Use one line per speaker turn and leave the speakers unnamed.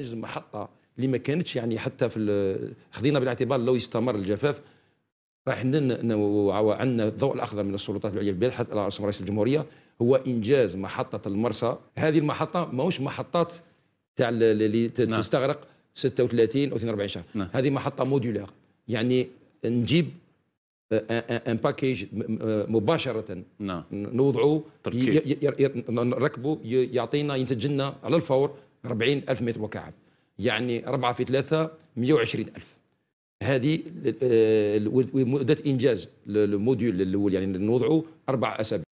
نجم محطه اللي ما كانتش يعني حتى في خذينا بالاعتبار لو يستمر الجفاف راح عندنا الضوء الاخضر من السلطات العليا البارحه على رئيس الجمهوريه هو انجاز محطه المرسى هذه المحطه ماهوش محطات تاع اللي نعم. تستغرق 36 او 42 شهر نعم. هذه محطه موديولار يعني نجيب ان باكيج مباشره نعم نوضعوا نركبوا يعطينا ينتج لنا على الفور 40 ألف متر مكعب يعني 4 في 3 120 ألف هذه آه، آه، مدة إنجاز الموديول الأول يعني نوضعه أربع أسابيع